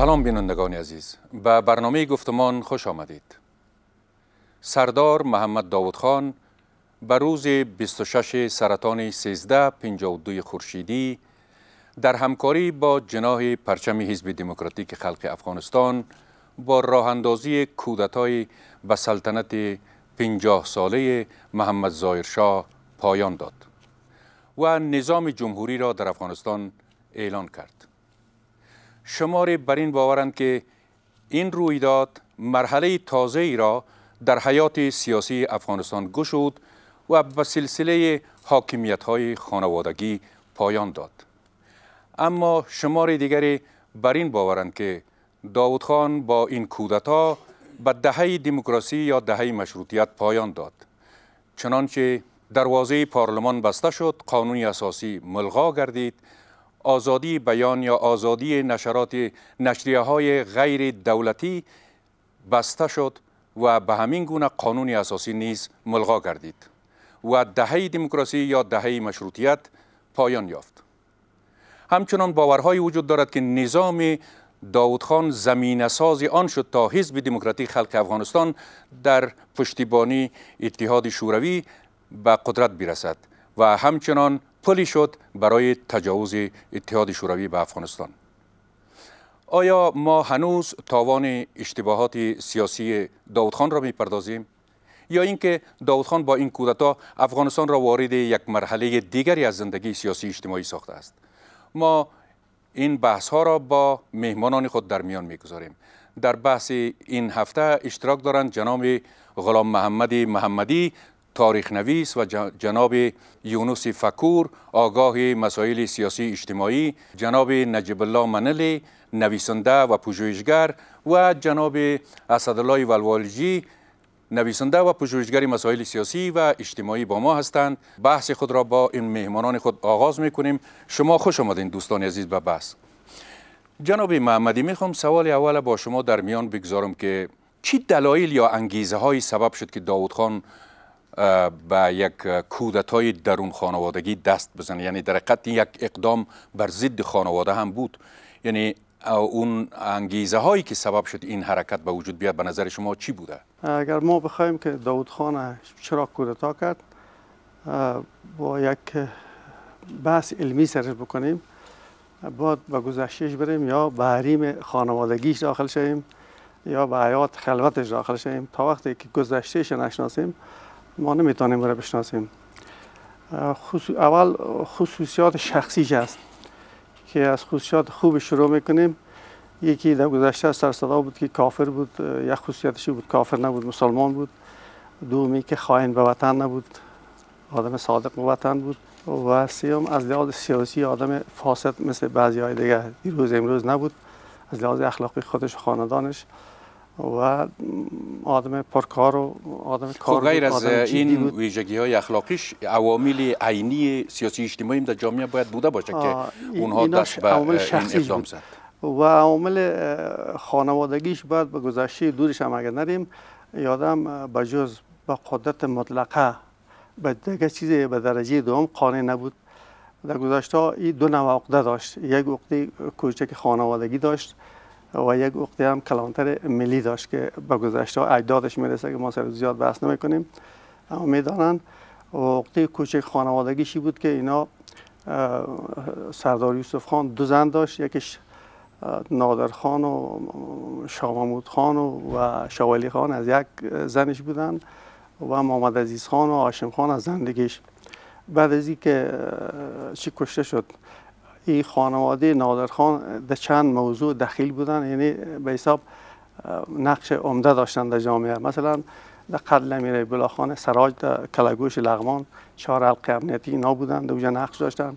سلام بینندگان عزیز به برنامه گفتمان خوش آمدید سردار محمد داود خان به روز 26 سرطان 1352 خورشیدی در همکاری با جناح پرچم حزب دموکراتیک خلق افغانستان با راه اندازی کودتای به سلطنت 50 ساله محمد زایر پایان داد و نظام جمهوری را در افغانستان اعلان کرد شماری بر این باورند که این رویداد مرحله تازه ای را در حیات سیاسی افغانستان گشود و به سلسله حاکمیت های خانوادگی پایان داد. اما شمار دیگری بر این باورند که داود خان با این کودتا به دهه دموکراسی یا دهه مشروطیت پایان داد. چنانچه دروازه پارلمان بسته شد، قانون اساسی ملغا گردید، آزادی بیان یا آزادی نشرات نشریه های غیر دولتی بسته شد و به همین گونه قانون اساسی نیز ملغا گردید و دهه دموکراسی یا دهه مشروطیت پایان یافت همچنان باورهایی وجود دارد که نظام داودخان زمینه سازی آن شد تا حزب دموکراتیک خلق افغانستان در پشتیبانی اتحاد شوروی به قدرت برسد و همچنان پلی شد برای تجاوز اتحاد شوروی به افغانستان آیا ما هنوز تاوان اشتباهات سیاسی خان را میپردازیم یا اینکه خان با این کودتا افغانستان را وارد یک مرحله دیگری از زندگی سیاسی اجتماعی ساخته است ما این بحث ها را با مهمانان خود در میان میگذاریم در بحث این هفته اشتراک دارند جناب غلام محمد محمدی تاریخ نویس و جناب یونس فکور آگاه مسائل سیاسی اجتماعی جناب نجیب الله منلی نویسنده و پژوهشگر و جناب اسدالله ولوالجی نویسنده و پژوهشگر مسائل سیاسی و اجتماعی با ما هستند بحث خود را با این مهمانان خود آغاز می کنیم شما خوش آمدین دوستان عزیز به بحث جناب محمدی میخوام سوال اول با شما در میان بگذارم که چی دلایل یا انگیزه هایی سبب شد که داوود خان به یک کودتای درون خانوادگی دست بزنه یعنی در حقیقت یک اقدام بر ضد خانواده هم بود یعنی اون انگیزه هایی که سبب شد این حرکت به وجود بیاد به نظر شما چی بوده اگر ما بخوایم که داوود خان چرا کودتا کرد با یک بحث علمی سرش بکنیم باید به گذشتهش بریم یا به حریم خانوادگیش داخل شویم یا به حیات خلوتش داخل شویم تا وقتی که گذشتهش نشناسیم ما نمیتونیم برای بشناسیم اول خصوصیات شخصیش است که از خصوصیات خوب شروع میکنیم یکی در گذشته سر صدا بود که کافر بود یک خصوصیتش بود کافر نبود مسلمان بود دومی که خائن به وطن نبود آدم صادق به وطن بود و سیوم از لحاظ سیاسی آدم فاسد مثل بعضی های دیگه دیروز امروز نبود از لحاظ اخلاقی خودش و خاندانش و آدم پرکار و آدم خب، کار غیر از این ویژگی های اخلاقیش عوامل عینی سیاسی اجتماعی در جامعه باید بوده باشه که اونها دست به این اقدام زد و عوامل خانوادگیش باید به گذشته دورش هم اگر نریم یادم بجز با به قدرت مطلقه به دیگه چیزی به درجه دوم قانع نبود در گذشته این دو نوع عقده داشت یک عقده کوچک خانوادگی داشت و یک عقده هم کلانتر ملی داشت که به گذشته اجدادش میرسه که ما سر زیاد بحث نمیکنیم اما میدانند و عقده کوچک خانوادگیشی بود که اینا سردار یوسف خان دو زن داشت یکیش نادر خان و شاه خان و شاولی خان از یک زنش بودند و محمد عزیز خان و هاشم خان از زندگیش بعد از اینکه چی کشته شد این خانواده نادرخان در چند موضوع دخیل بودن یعنی به حساب نقش عمده داشتن در جامعه مثلا در قتل امیر خان سراج در کلگوش لغمان چهار حلق امنیتی اینا بودن در نقش داشتن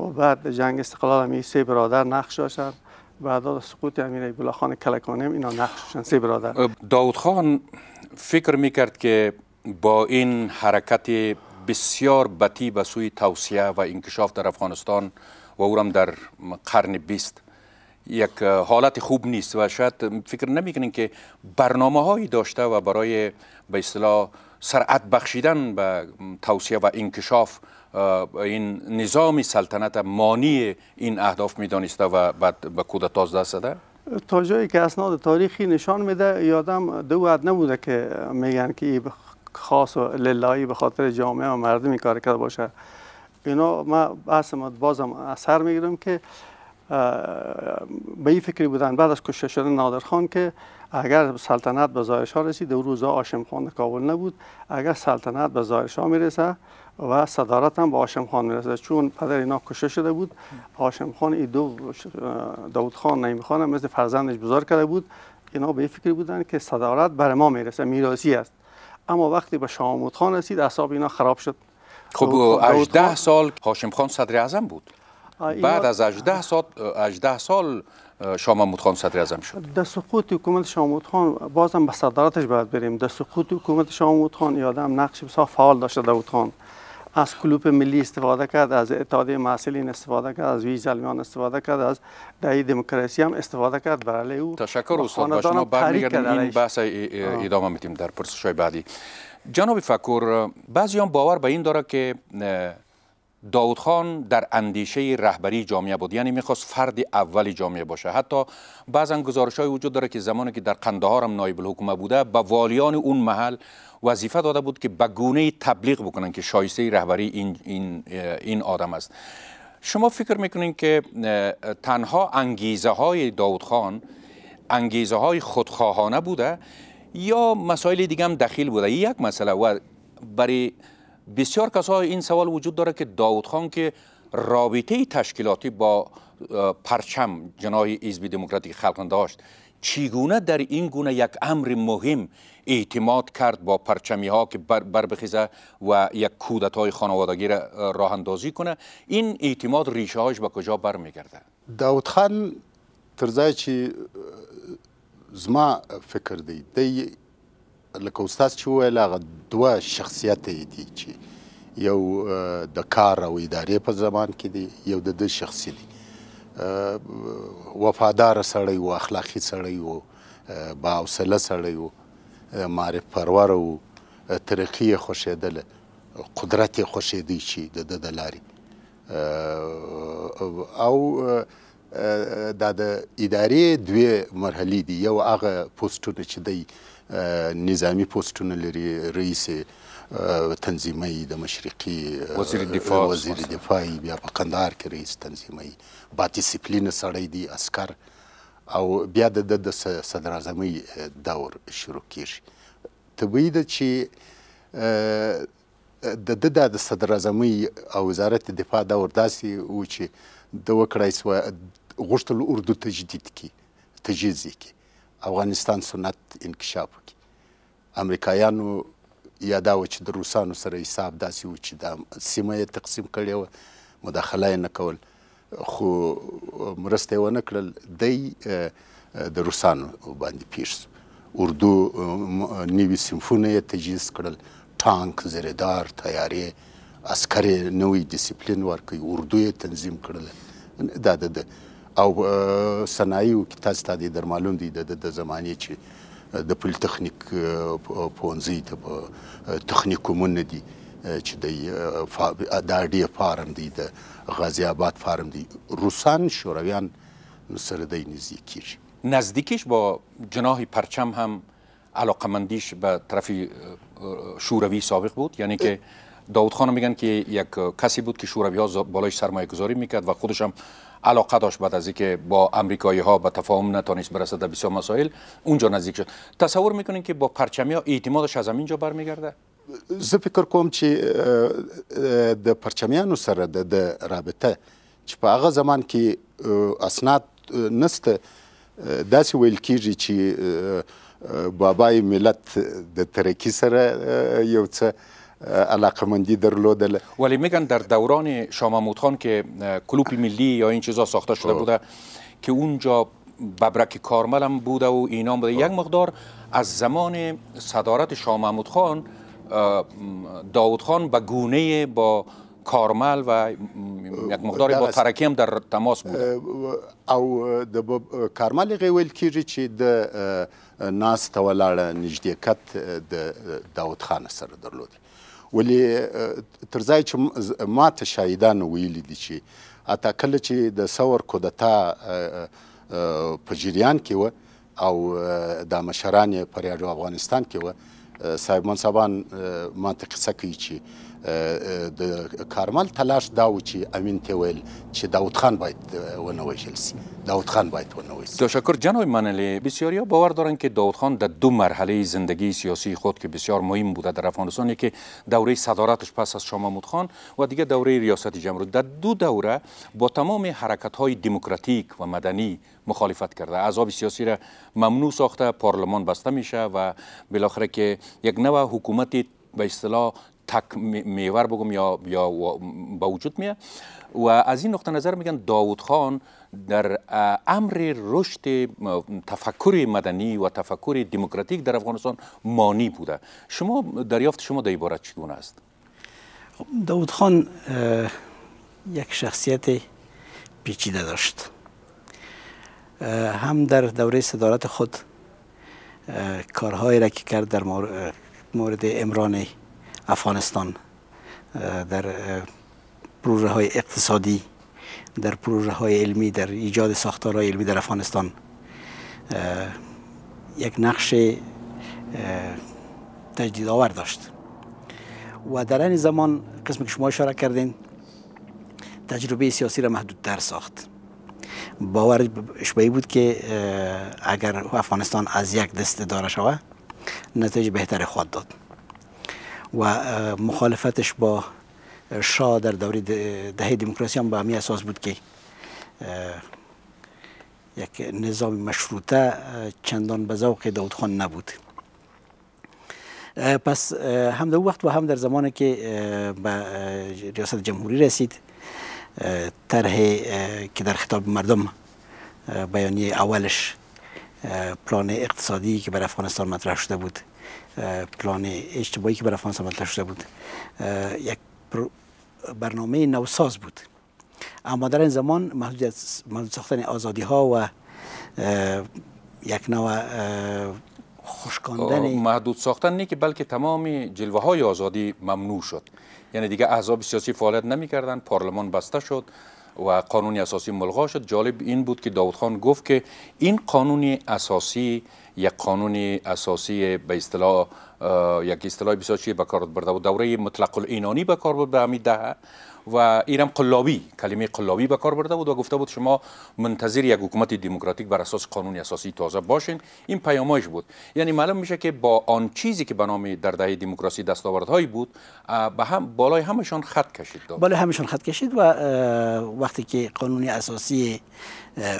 و بعد جنگ استقلال امیر سه برادر نقش داشتن بعد سقوط امیر بلاخان کلکانی اینا نقش داشتن برادر داود خان فکر میکرد که با این حرکت بسیار بتی به سوی توسعه و انکشاف در افغانستان و او هم در قرن بیست یک حالت خوب نیست و شاید فکر نمیکنین که برنامه هایی داشته و برای به اصطلاح سرعت بخشیدن به توصیه و انکشاف این نظام سلطنت مانی این اهداف میدانسته و بعد به کودتاز دست زده؟ تا جایی که اسناد تاریخی نشان میده یادم دو عد نبوده که میگن که خاص و للایی به خاطر جامعه و مردمی کار کرده باشه اینا ما بحث ما بازم اثر میگیرم که به این فکری بودن بعد از کشته شدن نادر خان که اگر سلطنت به زایش ها رسید در روزا آشم خان کابل نبود اگر سلطنت به زایش ها میرسه و صدارت هم به آشم خان میرسه چون پدر اینا کشته شده بود آشم خان ای دو داود خان نعیم خان مثل فرزندش بزار کرده بود اینا به این فکری بودن که صدارت بر ما میرسه میراثی است اما وقتی به شاموت خان رسید اصاب اینا خراب شد خب 18 خب، خب، خب. سال هاشم خان صدر اعظم بود بعد از 18 سال 18 سال شاه محمود خان صدر اعظم شد در سقوط حکومت شاه محمود خان بازم به صدارتش باید بریم در سقوط حکومت شاه محمود خان یادم نقش بسیار فعال داشته داوود خان از کلوپ ملی استفاده کرد از اتحادیه محصلین استفاده کرد از ویز علمیان استفاده کرد از دهی دموکراسی هم استفاده کرد برای او تشکر استاد باش ما این بحث ادامه میتیم در پرسش‌های بعدی جناب فکر بعضی هم باور به این داره که داود خان در اندیشه رهبری جامعه بود یعنی میخواست فرد اول جامعه باشه حتی بعضا گزارش های وجود داره که زمانی که در قندهار هم نایب الحکومه بوده به والیان اون محل وظیفه داده بود که به گونه تبلیغ بکنن که شایسته رهبری این, این, این آدم است شما فکر میکنین که تنها انگیزه های داود خان انگیزه های خودخواهانه بوده یا مسائل دیگه هم دخیل بوده یک مسئله و برای بسیار کسا این سوال وجود داره که داوود خان که رابطه تشکیلاتی با پرچم جناح حزب دموکراتیک خلق داشت چیگونه در این گونه یک امر مهم اعتماد کرد با پرچمی ها که بر, بخیزه و یک کودت های خانوادگی را راه اندازی کنه این اعتماد ریشه هاش به کجا برمیگرده داود خان ترزای چی زما فکر دی د لکه استاد چې وویل هغه دوه شخصیت دي چې یو د کار او ادارې په زمان کې دی یو د ده شخصي دی وفادار سړی و اخلاقي سړی و با حوصله سړی و معرف پرور و ترقي یې خوښېدله قدرت یې خوښېدی چې د ده د لارې او دا د ادارې دوه مرحلې دي یو هغه پوسټونه چې دی نظامی پوسټونه لري رئیس تنظیمي د مشرقي وزیر دفاع وزیر دفاع بیا په قندهار کې رئیس تنظیمي با ډیسپلین سړی دی عسكر او بیا د د صدر اعظمي دور شروع کیږي طبیعي ده چې د د د صدر اعظمي او وزارت دفاع دور داسي و چې د وکړای سو غوښتل اردو تجدید کی تجهیز کی افغانستان سنت انکشاف کی امریکایانو یا دا و چې د روسانو سره حساب داسې و چې دا سیمه یې تقسیم کړې وه مداخله یې نه کول خو مرسته یې ونه کړل دی د روسانو باندې پیښ سو اردو نوي سیمفونه یې تجهیز کړل ټانک زریدار تیارې عسکرې نوې ډیسپلین ورکوي اردو یې تنظیم کړل دا د او صنایعو کې تاسو ته د درمالون دي د زمانې چې د پل تخنیک پونځي ته تخنیکومونه دي چې د دا ډی فارم دی د غازی آباد فارم دی روسان شورویان سره د نزدیکیش نزدیکیش با جناح پرچم هم علاقمندیش به طرف شوروی سابق بود یعنی که خانه میگن که یک کسی بود که شوروی ها بالایش سرمایه گذاری میکرد و خودش هم علاقه داشت بعد از اینکه با امریکایی ها به تفاهم نتانست برسد در بسیار مسائل اونجا نزدیک شد تصور میکنین که با پرچمی اعتمادش از همینجا برمیگرده زه فکر کوم چې د پرچمیانو سره د رابطه چې په هغه زمان کې اسناد نست داسې ویل کیږي چې بابای ملت د ترکی سره یو څه علاقمندی درلودل ولی میگن در دوران محمود خان که کلوب ملی یا این چیزا ساخته شده خب. بوده که اونجا ببرک کارمل هم بوده و اینا بوده خب. یک مقدار از زمان صدارت شاه محمود خان داود خان به گونه با کارمل و یک مقدار با ترکی هم در تماس بود او د کارمل غویل کیږي چې د ناس تولاړه نږدېکت د داود خان سره درلودل ولې تر ځای چې ما ته شاهدانو ویلي دي چې اته کله چې د ثور کودتا په جریان کې و او د مشران پر افغانستان کې و صاحب منصبان ما ته قصه کوي چې د کارمل تلاش دا و چې امین ته چه چې داوود خان باید ونه وژل خان باید ونه وژل تشکر جناب منلی بسیاری باور دارن که داوود خان در دا دو مرحله زندگی سیاسی خود که بسیار مهم بوده در افغانستان که دوره صدارتش پس از محمود خان و دیگه دوره ریاست جمهوری در دو دوره با تمام حرکت های دموکراتیک و مدنی مخالفت کرده عذاب سیاسی را ممنوع ساخته پارلمان بسته میشه و بالاخره که یک نوع حکومت به اصطلاح تک میور بگم یا یا با وجود میه و از این نقطه نظر میگن داوود خان در امر رشد تفکر مدنی و تفکر دموکراتیک در افغانستان مانی بوده شما دریافت شما در عبارت چگونه است خب، داوود خان یک شخصیت پیچیده داشت هم در دوره صدارت خود کارهایی را که کرد در مورد امران افغانستان در پروژه های اقتصادی در پروژه های علمی در ایجاد ساختارهای علمی در افغانستان یک نقش تجدید آور داشت و در این زمان قسم که شما اشاره کردین تجربه سیاسی را محدود در ساخت باور شبهی بود که اگر افغانستان از یک دست داره شود نتیجه بهتر خواهد داد و مخالفتش با شاه در دوره دهه دموکراسی هم به همین اساس بود که یک نظام مشروطه چندان به ذوق خان نبود پس هم در وقت و هم در زمانی که به ریاست جمهوری رسید طرح که در خطاب مردم بیانیه اولش پلان اقتصادی که بر افغانستان مطرح شده بود پلان اجتماعی که برای فرانسه مطرح شده بود یک برنامه نوساز بود اما در این زمان محدود, محدود ساختن آزادی ها و یک نوع خوشکاندن محدود ساختن نه که بلکه تمام جلوه های آزادی ممنوع شد یعنی دیگه احزاب سیاسی فعالیت نمیکردند پارلمان بسته شد و قانون اساسی ملغا شد جالب این بود که داوود خان گفت که این قانون اساسی یک قانون اساسی به اصطلاح یک اصطلاح بسیار چیه به کار برده و دوره مطلق اینانی به کار بود به همین دهه و ایرم قلابی کلمه قلابی به کار برده بود و گفته بود شما منتظر یک حکومت دموکراتیک بر اساس قانون اساسی تازه باشین این پیامایش بود یعنی معلوم میشه که با آن چیزی که به نام در دهه دموکراسی دستاوردهایی بود به هم بالای همشان خط کشید داد بالای همشان خط کشید و وقتی که قانون اساسی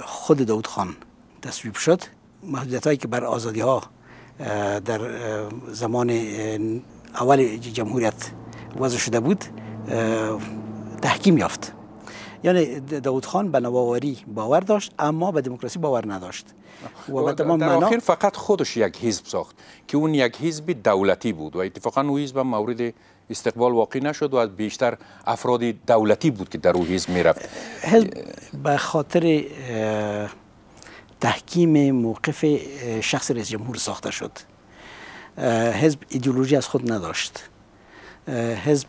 خود داود خان تصویب شد محدودیت هایی که بر آزادی ها در زمان اول جمهوریت وضع شده بود تحکیم یافت یعنی داود خان به نواوری، باور داشت اما به دموکراسی باور نداشت و تمام در آخر فقط خودش یک حزب ساخت که اون یک حزب دولتی بود و اتفاقا اون حزب مورد استقبال واقع نشد و از بیشتر افراد دولتی بود که در اون حزب می رفت به خاطر تحکیم موقف شخص رئیس جمهور ساخته شد حزب ایدئولوژی از خود نداشت حزب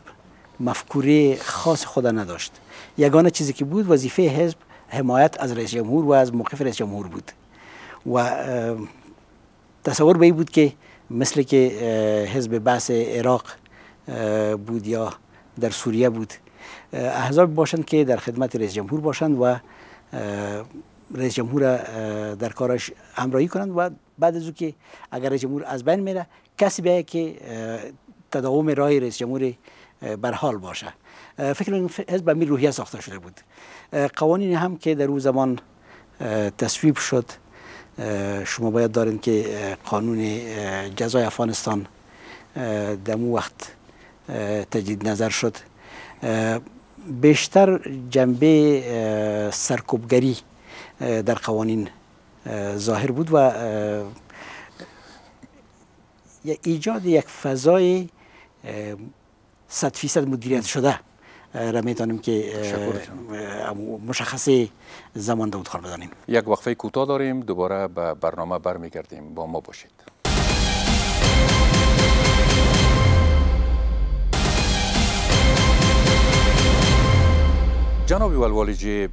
مفکوره خاص خود نداشت یگانه چیزی که بود وظیفه حزب حمایت از رئیس جمهور و از موقف رئیس جمهور بود و تصور به بود که مثل که حزب بحث عراق بود یا در سوریه بود احزاب باشند که در خدمت رئیس جمهور باشند و رئیس جمهور در کارش همراهی کنند و بعد از او که اگر رئیس جمهور از بین میره کسی بیایه که تداوم راه رئیس جمهور برحال باشه فکر این حزب به روحیه ساخته شده بود قوانین هم که در او زمان تصویب شد شما باید دارین که قانون جزای افغانستان در اون وقت تجدید نظر شد بیشتر جنبه سرکوبگری در قوانین ظاهر بود و ایجاد یک فضای صد فیصد مدیریت شده را میدانیم که مشخص زمان داود خان بدانیم یک وقفه کوتاه داریم دوباره به برنامه برمیگردیم با ما باشید جناب جی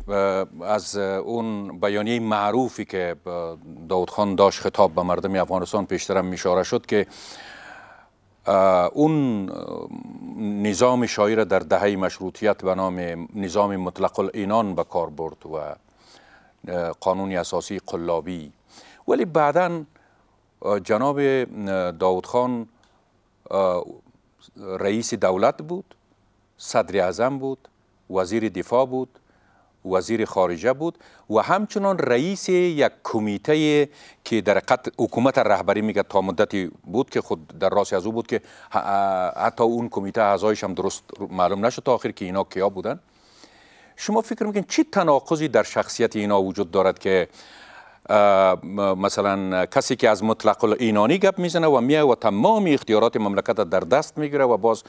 از اون بیانیه معروفی که داود خان داشت خطاب به مردم افغانستان پیشترم میشاره شد که اون نظام شاعر در دهه مشروطیت به نام نظام مطلق اینان به کار برد و قانون اساسی قلابی ولی بعدا جناب داود خان رئیس دولت بود صدر اعظم بود وزیر دفاع بود وزیر خارجه بود و همچنان رئیس یک کمیته که در قط حکومت رهبری میگه تا مدتی بود که خود در راست از او بود که حتی اون کمیته اعضایش هم درست معلوم نشد تا آخر که اینا کیا بودن شما فکر میکنید چی تناقضی در شخصیت اینا وجود دارد که مثلا کسی که از مطلق اینانی گپ میزنه و میه و تمام اختیارات مملکت در دست میگیره و باز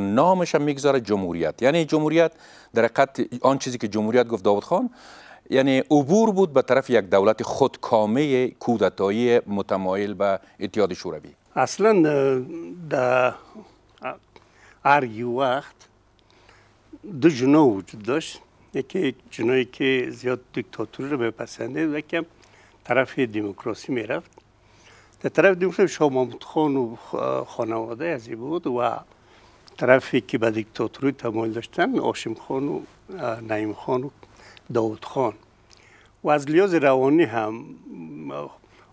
نامش هم میگذاره جمهوریت یعنی جمهوریت در حقیقت آن چیزی که جمهوریت گفت داوود خان یعنی عبور بود به طرف یک دولت خودکامه کودتایی متمایل به اتحاد شوروی اصلا در هر وقت دو جنو وجود داشت یکی جنوی که زیاد دیکتاتوری رو بپسنده و یکم طرف دموکراسی میرفت در طرف دموکراسی شاه محمود خان و خانواده این بود و طرفی که به دیکتاتوری تمایل داشتن آشم خان و نعیم خان و داود خان و از لیاز روانی هم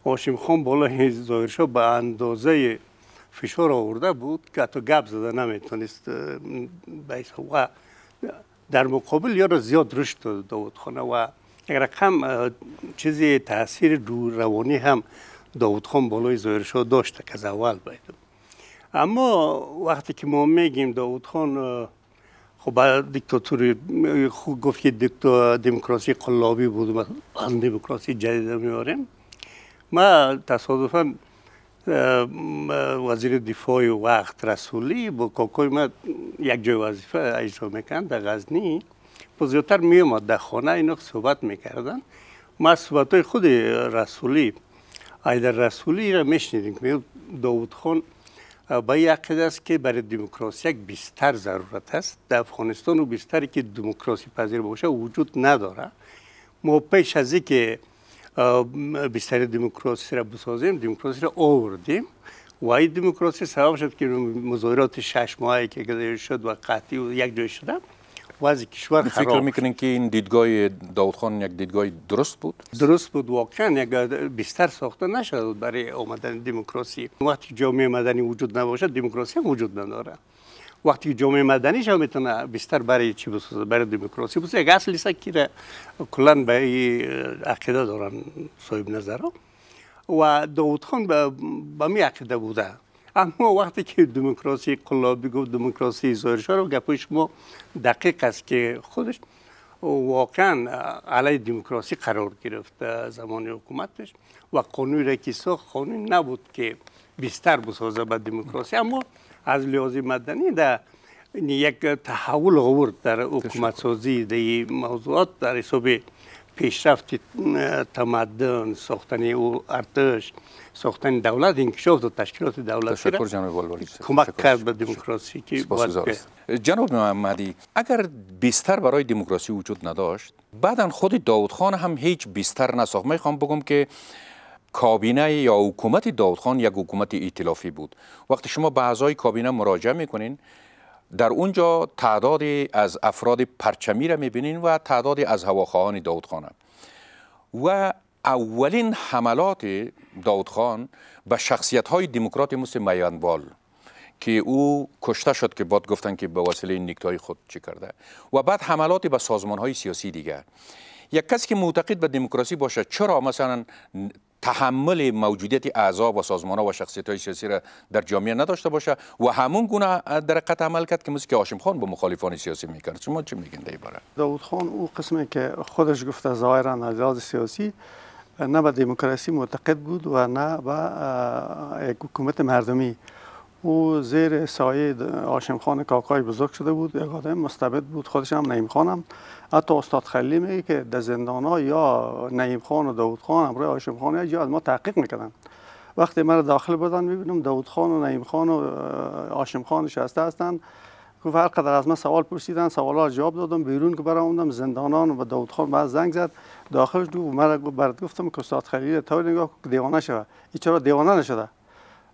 آشم خان بالا ظاهرشا به اندازه فشار آورده بود که حتی گپ زده نمیتونست و در مقابل یا زیاد رشد داود خانه و رقم چیزی تاثیر دو روانی هم داود خان بالای ظاهرشا داشته که از اول باید اما وقتی که ما میگیم داود خان خب دیکتاتوری خوب گفت که دموکراسی قلابی بود و از دموکراسی جدید میاریم ما تصادفا وزیر دفاع وقت رسولی با کاکای ما یک جای وظیفه اجرا میکن در غزنی زیادتر می اومد در خانه اینا صحبت میکردن ما صحبت های خود رسولی ایدر رسولی را میشنیدیم که داود خان با یقین است که برای دموکراسی یک بیشتر ضرورت است در افغانستان و بیشتری که دموکراسی پذیر باشه وجود نداره ما پیش از که بیشتر دموکراسی را بسازیم دموکراسی را آوردیم و این دموکراسی سبب شد که مظاهرات شش ماهی که شد و قطعی و یک جای شدم وضع کشور خراب فکر میکنین که این دیدگاه داود خان یک دیدگاه درست بود درست بود واقعا یک بیشتر ساخته نشد برای آمدن دموکراسی وقتی جامعه مدنی وجود نباشد دموکراسی هم وجود نداره وقتی جامعه مدنی شما میتونه بیشتر برای چی برای دموکراسی بسازه یک اصلی است که کلا به این عقیده دارن صاحب نظرها و داود خان به می عقیده بوده اما وقتی که دموکراسی قلابی گفت دموکراسی زایرشا رو گپوی شما دقیق است که خودش واقعا علیه دموکراسی قرار گرفت زمان حکومتش و قانون را که ساخت قانون نبود که بیشتر بسازه به دموکراسی اما از لحاظ مدنی در یک تحول غور در حکومت سازی در موضوعات در حساب پیشرفت تمدن ساختن او ارتش ساختن دولت انکشاف و تشکیلات دولت تشکر جناب کمک کرد به دموکراسی که جناب محمدی اگر بیستر برای دموکراسی وجود نداشت بعدا خود داود خان هم هیچ بیستر نساخت میخوام بگم که کابینه یا حکومت داود خان یک حکومت ائتلافی بود وقتی شما به اعضای کابینه مراجعه میکنین در اونجا تعدادی از افراد پرچمی را میبینین و تعدادی از هواخواهان داودخانه و اولین حملات خان به شخصیت های دموکرات مثل میانبال که او کشته شد که بعد گفتن که به وسیله نیکتای خود چی کرده و بعد حملات به سازمان های سیاسی دیگر یک کسی که معتقد به دموکراسی باشه چرا مثلا تحمل موجودیت اعضا و سازمان و شخصیت های سیاسی را در جامعه نداشته باشه و همون گونه در قطع عمل کرد که مثل که هاشم خان به مخالفان سیاسی میکرد شما چی میگین در باره داوود خان او قسمی که خودش گفته ظاهرا از سیاسی نه به دموکراسی معتقد بود و نه به یک حکومت مردمی او زیر سایه آشم خان کاکای بزرگ شده بود یک آدم مستبد بود خودش هم نعیم خانم حتی استاد خلی میگه که در زندان ها یا نعیم خان و داود خان هم روی آشم خان یا از ما تحقیق میکردن وقتی مرا داخل بردن میبینم داود خان و نعیم خان و آشم خان شسته هستند گفت هر قدر از من سوال پرسیدن ها جواب دادم بیرون که برآمدم زندانان و داود خان بعد زنگ زد داخلش دو مرا برد گفتم که استاد خلیل تا نگاه دیوانه شود چرا دیوانه نشده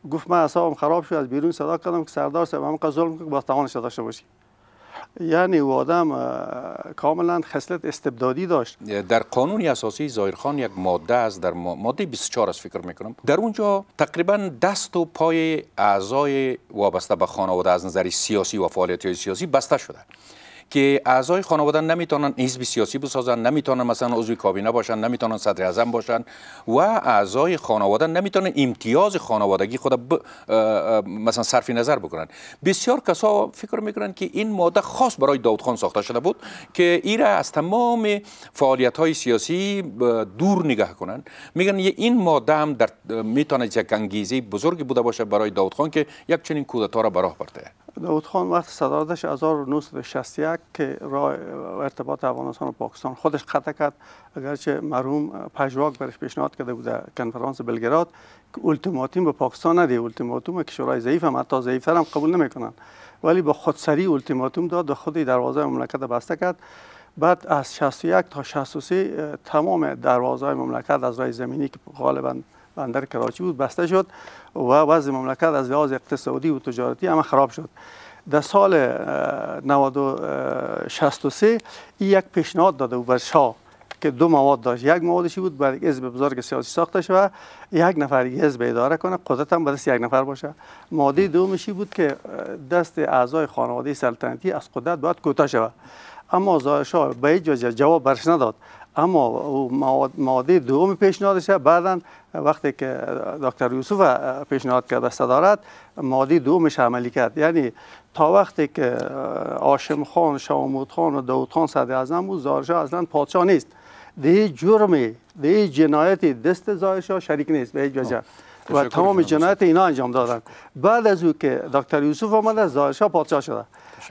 گفت من اعصابم خراب شد از بیرون صدا کردم که سردار صاحب هم ظلم که توان توانش داشته باشی یعنی او آدم کاملا خصلت استبدادی داشت در قانون اساسی خان یک ماده است در ماده 24 است فکر میکنم در اونجا تقریبا دست و پای اعضای وابسته به خانواده از نظر سیاسی و فعالیت سیاسی بسته شده که اعضای خانواده نمیتونن حزب سیاسی بسازن نمیتونن مثلا عضو کابینه باشن نمیتونن صدر اعظم باشن و اعضای خانواده نمیتونن امتیاز خانوادگی خود ب... مثلا صرف نظر بکنن بسیار کسا فکر میکنن که این ماده خاص برای خان ساخته شده بود که ایره از تمام فعالیت های سیاسی دور نگه کنن میگن این ماده هم در میتونه یک انگیزه بزرگی بوده باشه برای خان که یک چنین کودتا را براه برده داود خان وقت صدارتش داشت 1961 که ارتباط افغانستان و پاکستان خودش قطع کرد اگرچه مرحوم پژواک برش پیشنهاد کرده در کنفرانس بلگراد که اولتیماتیم به پاکستان نده التیماتوم کشورهای ضعیف هم حتی ضعیفتر هم قبول نمیکنن ولی با خودسری اولتیماتیم داد و خود دروازه مملکت بسته کرد بعد از 61 تا 63 تمام دروازه مملکت از رای زمینی که غالبا بندر کراچی بود بسته شد و وضع مملکت از لحاظ اقتصادی و تجارتی هم خراب شد در سال 1963 این یک پیشنهاد داده بود بر شاه که دو مواد داشت یک موادشی بود بر حزب بزرگ سیاسی ساخته و یک نفر حزب اداره کنه قدرت هم به دست یک نفر باشه ماده دومشی بود که دست اعضای خانواده سلطنتی از قدرت باید کوتاه شود. اما شاه به جواب برش نداد اما ماده دوم پیشنهادش بعدا وقتی که دکتر یوسف پیشنهاد کرد است صدارت ماده دومش عملی کرد یعنی تا وقتی که آشم خان شامود خان و داود خان صدر اعظم بود زارشا اصلا پادشاه نیست دی جرمی دی جنایتی دست ها شریک نیست به هیچ وجه و تمام جنایت اینا انجام دادند بعد از او که دکتر یوسف آمده شاه پادشاه شده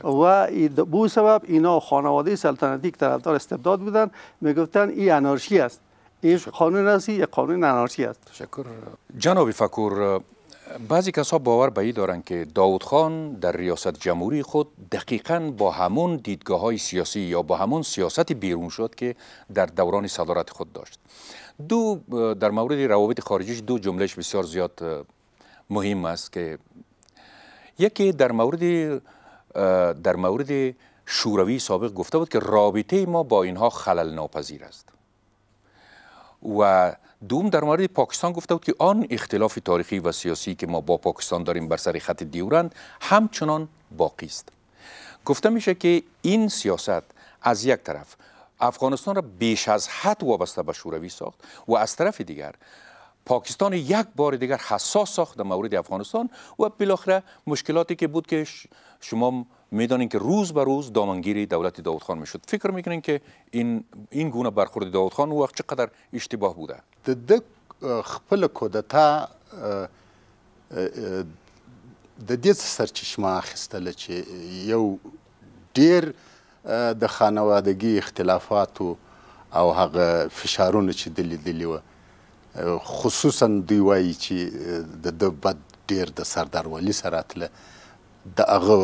و بو سبب اینا خانواده سلطنتی که طرفدار استبداد بودن میگفتن این انارشی است این قانون است یک قانون انارشی است تشکر جناب فکور بعضی کسا باور به دارن که داود خان در ریاست جمهوری خود دقیقا با همون دیدگاه های سیاسی یا با همون سیاست بیرون شد که در دوران صدارت خود داشت دو در مورد روابط خارجیش دو جملهش بسیار زیاد مهم است که یکی در مورد در مورد شوروی سابق گفته بود که رابطه ما با اینها خلل ناپذیر است و دوم در مورد پاکستان گفته بود که آن اختلاف تاریخی و سیاسی که ما با پاکستان داریم بر سر خط دیورند همچنان باقی است گفته میشه که این سیاست از یک طرف افغانستان را بیش از حد وابسته به شوروی ساخت و از طرف دیگر پاکستان یک بار دیگر حساس ساخت در مورد افغانستان و بالاخره مشکلاتی که بود که شما میدانین که روز به روز دامنگیری دولت داوودخان خان میشد فکر میکنین که این این گونه برخورد داوودخان خان وقت چقدر اشتباه بوده د د خپل کودتا د دې سرچشمه اخیستله چې یو ډیر د خانوادګي اختلافاتو او هغه فشارونه چې د لیدلی و خصوصا دوی وایي چې د د بد ډیر د سردار ولی سره تله د هغه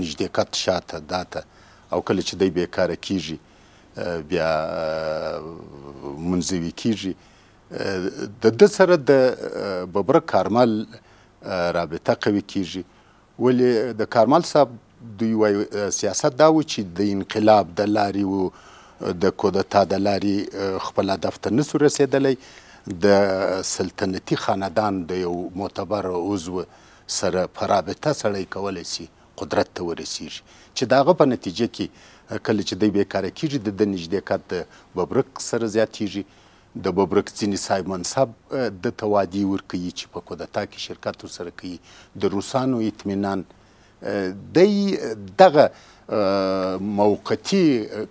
نږدېکت شاته داته او کله چې دی بیکاره کیږي بیا منځوي کیږي د د سره د ببر کارمل رابطه قوي کیږي ولی د کارمل صاحب دوی وای سیاست دا و چې د انقلاب د لاري وو د کودتا د لاري خپل هدف ته نسو رسیدلی د سلطنتي خاندان د یو معتبر عضو سره په رابطه سړی کولی سي قدرت ته ورسیږي چې داغه په نتیجه کې کله چې دی بیکاره کیږي د د نږدې کات د ببرک سره زیاتیږي د ببرک ځینې صاحب منصب د توادي ورکوي چې په کودتا کې شرکت سره کوي د روسانو اطمینان دی دغه موقتي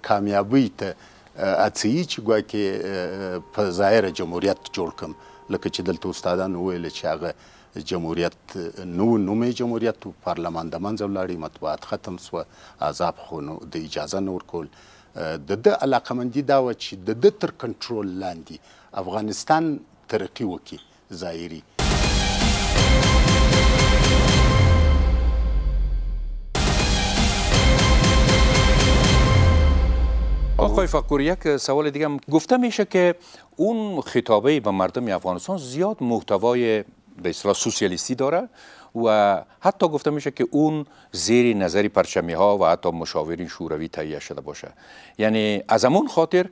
کامیابی ته اڅي چې ګوا کې په ظاهره جمهوریت جوړ کم لکه چې دلته استادانو ویل چې هغه جمهوریت نو نومې جمهوریت او پارلمان د منځ ولاړې مطبوعات ختم سو عذاب خو نو د اجازه نور کول د د علاقمندي دا و چې د د تر کنټرول لاندې افغانستان ترقی وکي ظاهري آقای فقور یک سوال دیگه گفته میشه که اون خطابه به مردم افغانستان زیاد محتوای به اصطلاح سوسیالیستی داره و حتی گفته میشه که اون زیر نظر پرچمی ها و حتی مشاورین شوروی تهیه شده باشه یعنی از همون خاطر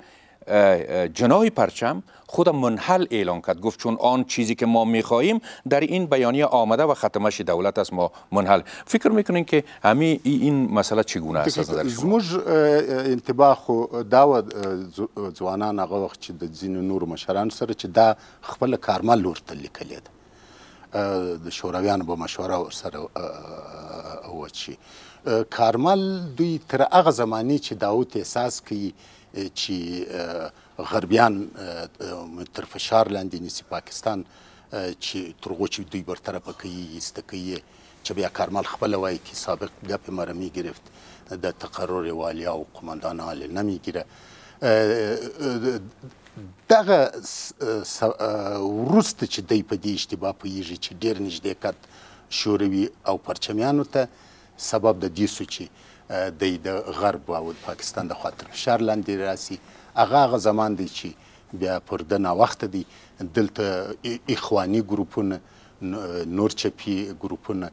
جناه پرچم خود منحل اعلان کرد گفت چون آن چیزی که ما میخواهیم در این بیانیه آمده و ختمش دولت است ما منحل فکر میکنین که این مسئله چگونه است از نظر شما انتباه خو و ځوانان هغه وخت چې د نور مشران سره چې دا خپل کارمل لور ته د شورویانو به مشوره ورسره وچ شي کارمل دوی تر هغه زمانې چې داوت احساس کوي چې غربیان تر فشار لاندې نیسي پاکستان چې تر هغو چې دوی برطرفه کوي ایسته کوي چې بیا کارمل خپله وایي کې سابق ګپ مرمي گرفت د تقرر والیا او قماندان عالی نمیگیره دغه ورسته چې دی په دې اشتباه پیږي چې ډیر نږدې کټ شوروي او پرچمیانو ته سبب د دې سو چې د د غرب او پاکستان د خاطر فشار لاندې راسي هغه هغه زمان دی چې بیا پر د ناوخت دی دلته اخواني ګروپونه نور چپی ګروپونه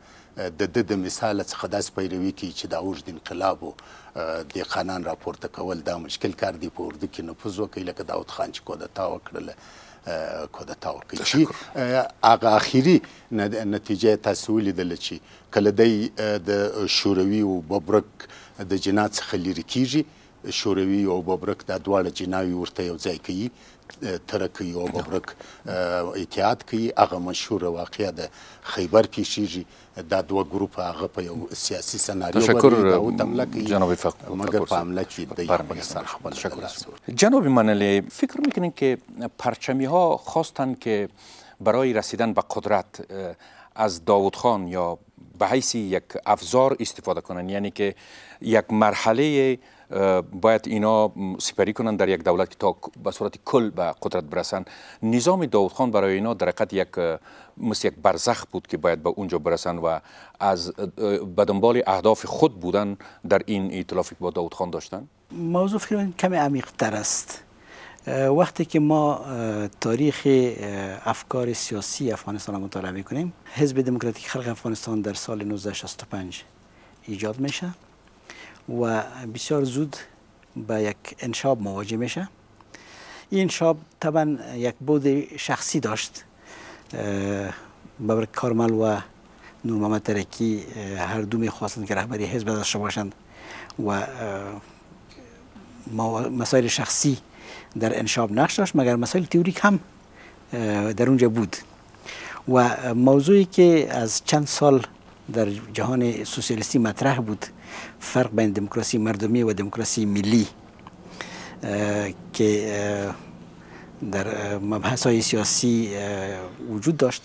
د د مثال څخه داس پیروي کوي چې د اوج د انقلاب او د قانون راپورته کول دا مشکل کار دی په اردو کې نفوذ وکړي لکه داوود خان چې کودتا وکړله کودتا وکړي چې هغه اخیری نتیجه تاسو ولیدل چې کله دی د شوروي او ببرک د جنات څخه لري کیږي شوروي او ببرک د دواړه جناوي ورته یو ځای کوي ترکی یا او ببرک اتحاد کی مشهور مشهور واقعه د خیبر پیښیږي دا دوه گروپ اغه په یو سیاسی سناریو تشکر جناب مگر منلی فکر میکنین که پرچمی ها خواستن که برای رسیدن به قدرت از داوود خان یا به حیث یک افزار استفاده کنن یعنی که یک مرحله باید اینا سپری کنند در یک دولت که تا به صورت کل به قدرت برسند نظام خان برای اینا در حقیقت یک مثل یک برزخ بود که باید به با اونجا برسند و از به دنبال اهداف خود بودن در این ایتلافی با با خان داشتن موضوع فکر کمی عمیق تر است وقتی که ما تاریخ افکار سیاسی افغانستان را مطالعه کنیم حزب دموکراتیک خلق افغانستان در سال 1965 ایجاد میشه و بسیار زود به یک انشاب مواجه میشه این انشاب طبعا یک بود شخصی داشت ببر کارمل و نور محمد ترکی هر دو میخواستند که رهبری حزب داشته باشند و مسائل شخصی در انشاب نقش داشت مگر مسائل تئوریک هم در اونجا بود و موضوعی که از چند سال در جهان سوسیالیستی مطرح بود فرق بین دموکراسی مردمی و دموکراسی ملی که در مبحث های سیاسی وجود داشت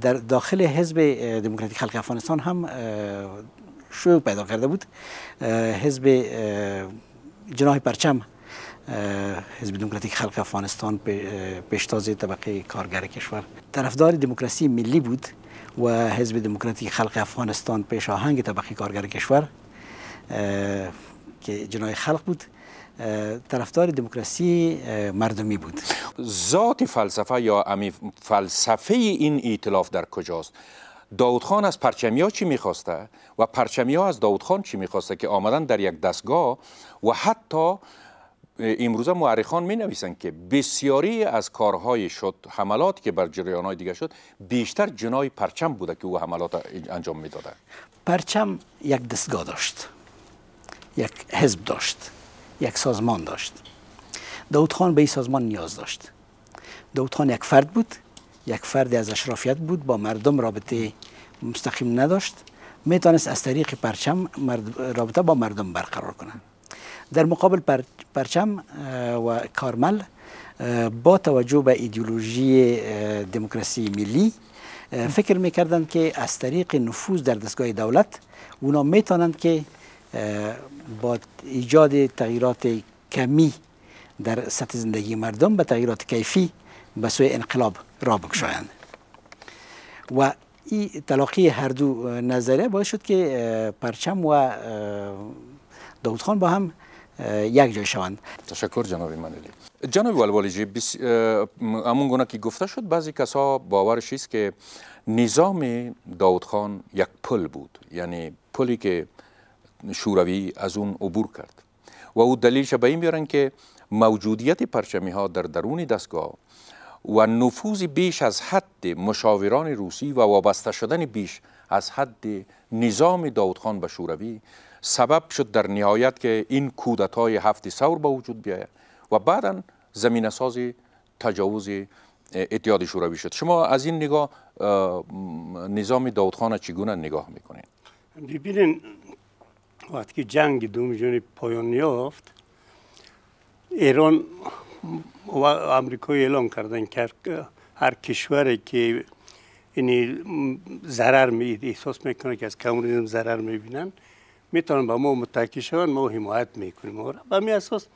در داخل حزب دموکراتیک خلق افغانستان هم شروع پیدا کرده بود حزب جناح پرچم حزب دموکراتیک خلق افغانستان پیشتاز طبقه کارگر کشور طرفدار دموکراسی ملی بود و حزب دموکراتیک خلق افغانستان پیش آهنگ طبقه کارگر کشور که جنای خلق بود طرفدار دموکراسی مردمی بود ذات فلسفه یا امی فلسفه این ائتلاف در کجاست داود خان از پرچمیا چی میخواسته و پرچمیا از داود خان چی میخواسته که آمدن در یک دستگاه و حتی امروزه مورخان می نویسند که بسیاری از کارهای شد حملات که بر جریانهای دیگه شد بیشتر جنای پرچم بوده که او حملات انجام می داده. پرچم یک دستگاه داشت یک حزب داشت یک سازمان داشت داود خان به این سازمان نیاز داشت داود خان یک فرد بود یک فرد از اشرافیت بود با مردم رابطه مستقیم نداشت میتونست از طریق پرچم رابطه با مردم برقرار کنه در مقابل پرچم و کارمل با توجه به ایدئولوژی دموکراسی ملی فکر میکردند که از طریق نفوذ در دستگاه دولت اونا میتونند که با ایجاد تغییرات کمی در سطح زندگی مردم به تغییرات کیفی به سوی انقلاب را بکشایند و این تلاقی هر دو نظریه باعث شد که پرچم و خان با هم یک شوند تشکر جناب منالی جناب والوالی جی گونه که گفته شد بعضی کسا باورش است که نظام داود خان یک پل بود یعنی پلی که شوروی از اون عبور کرد و او دلیلش به این بیارن که موجودیت پرچمی ها در درون دستگاه و نفوذ بیش از حد مشاوران روسی و وابسته شدن بیش از حد نظام خان به شوروی سبب شد در نهایت که این کودت های هفتی سور به وجود بیاید و بعدا زمینه سازی تجاوز اتحاد شوروی شد شما از این نگاه نظام داودخانه چگونه نگاه میکنید ببینین وقتی جنگ دوم جهانی پایان یافت ایران و امریکا اعلام کردن که هر کشوری که یعنی ضرر می احساس میکنه که از کمونیسم ضرر میبینن میتونن به ما متکی شون ما حمایت میکنیم و به می اساس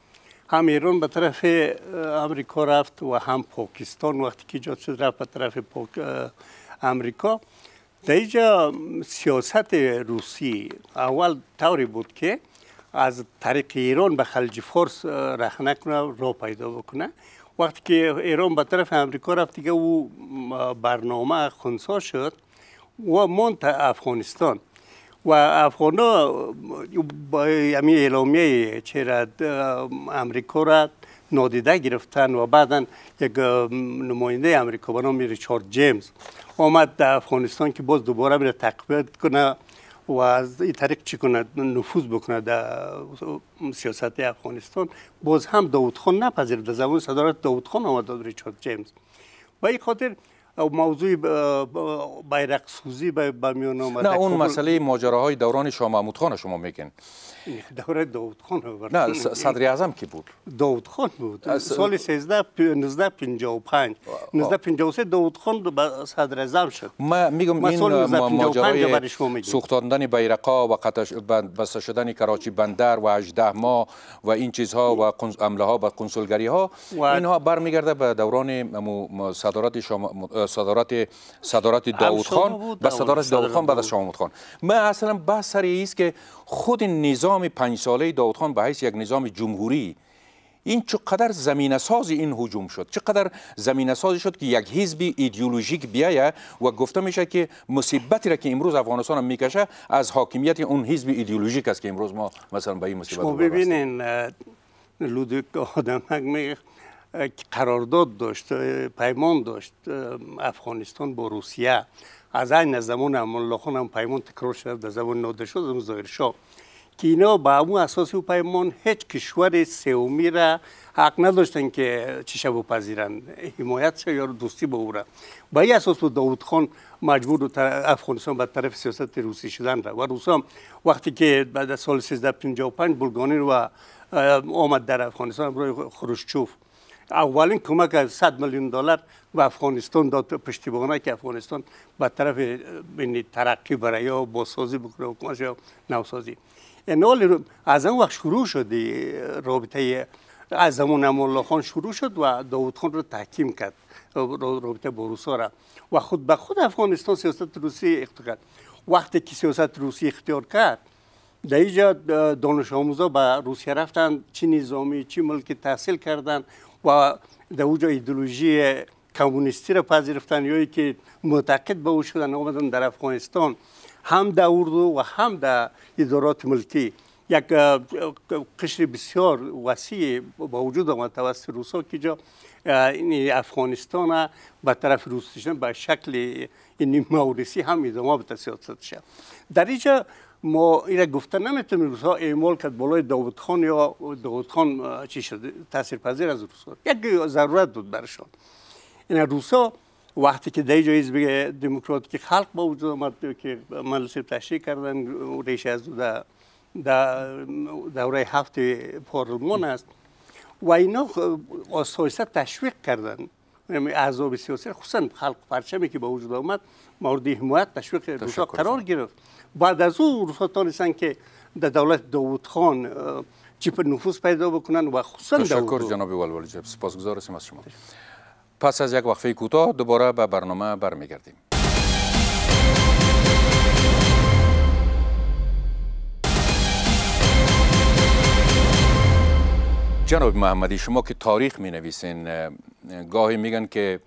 هم ایران به طرف امریکا رفت و هم پاکستان وقتی که ایجاد شد رفت به طرف پاک امریکا در اینجا سیاست روسی اول طوری بود که از طریق ایران به خلیج فارس رخ کنه را پیدا بکنه وقتی که ایران به طرف امریکا رفت دیگه او برنامه خونسا شد و مونت افغانستان و افغان امی اعلامیه چرا امریکا را نادیده گرفتن و بعدا یک نماینده امریکا به نام ریچارد جیمز آمد در افغانستان که باز دوباره میره تقویت کنه و از این طریق چی کنه نفوذ بکنه در سیاست افغانستان باز هم داوود خان نپذیرد در زمان صدارت داوود خان آمد ریچارد جیمز و این خاطر او موضوع بیرق سوزی به میون اومد نه اون مسئله ماجراهای دوران شاه محمود خان شما میگین دوره داود خان نه صدر اعظم کی بود داود خان بود سال 13 1955 1953 داود خان به صدر اعظم شد ما میگم این ماجرای سوختاندن بیرقا و قطع بسته شدن کراچی بندر و 18 ماه و این چیزها و عمله ها و کنسولگری ها اینها برمیگرده به دوران صدارت شما صدارت صدارت داوود خان و صدارت داوود خان بعد از شاه خان من اصلا بحث سر است که خود نظام پنج ساله داوود خان به حیث یک نظام جمهوری این چقدر زمینه ساز این حجوم شد چقدر زمینه سازی شد که یک حزب ایدئولوژیک بیایه و گفته میشه که مصیبتی را که امروز افغانستان میکشه از حاکمیت اون حزب ایدئولوژیک است که امروز ما مثلا به این مصیبت شما ببینین آدم آدمک میگه قرارداد داشت پیمان داشت افغانستان با روسیه از این زمان امان خان هم پیمان تکرار شد در زمان ناده شد مظاهر شا که اینا به اون اساسی و پیمان هیچ کشور سومی را حق نداشتن که چه و پذیرن حمایت یا دوستی با او را با این اساس بود داود خان مجبور افغانستان به طرف سیاست روسی شدن را و روس هم وقتی که بعد از سال 1355 بلگانی رو آمد در افغانستان برای خروشچوف اولین کمک 100 میلیون دلار به افغانستان داد پشتیبانه که افغانستان به طرف ترقی برای و بازسازی بکنه و او نوسازی این حال از اون وقت شروع شدی رابطه از زمان امالله خان شروع شد و داود خان رو تحکیم کرد رابطه با روسا را و خود به خود افغانستان سیاست روسی اختیار کرد وقتی که سیاست روسی اختیار کرد در اینجا دانش آموزا به روسیه رفتن چی نظامی چی ملکی تحصیل کردند و در اوجا ایدولوژی کمونیستی را پذیرفتن یا که معتقد به او شدن آمدن در افغانستان هم در اردو و هم در ادارات ملکی یک قشر بسیار وسیع با وجود آمد توسط روسا که جا این افغانستان به طرف روس به شکل این مورسی هم ادامه به سیاست شد در اینجا ما اینا گفته نمیتونیم روزها اعمال کرد بالای داود خان یا داوودخان خان چی شد تاثیر پذیر از روسا یک ضرورت بود برشان اینا یعنی روسا وقتی که در جایز بگه دموکراتیک خلق با وجود آمد که مجلس تشریح کردن ریشه از در دوره هفت پارلمان است و اینا اصلا تشویق کردن یعنی اعضاب سیاسی خصوصا خلق پرچمی که با وجود آمد مورد حمایت تشویق روسا قرار گرفت بعد از او روسا تانستن که در دولت داوود خان چیپ نفوذ پیدا بکنن و خصوصا تشکر جناب ولولی جب سپاسگزار از شما پس از یک وقفه کوتاه دوباره به برنامه برمیگردیم جناب محمدی شما که تاریخ می نویسین گاهی میگن که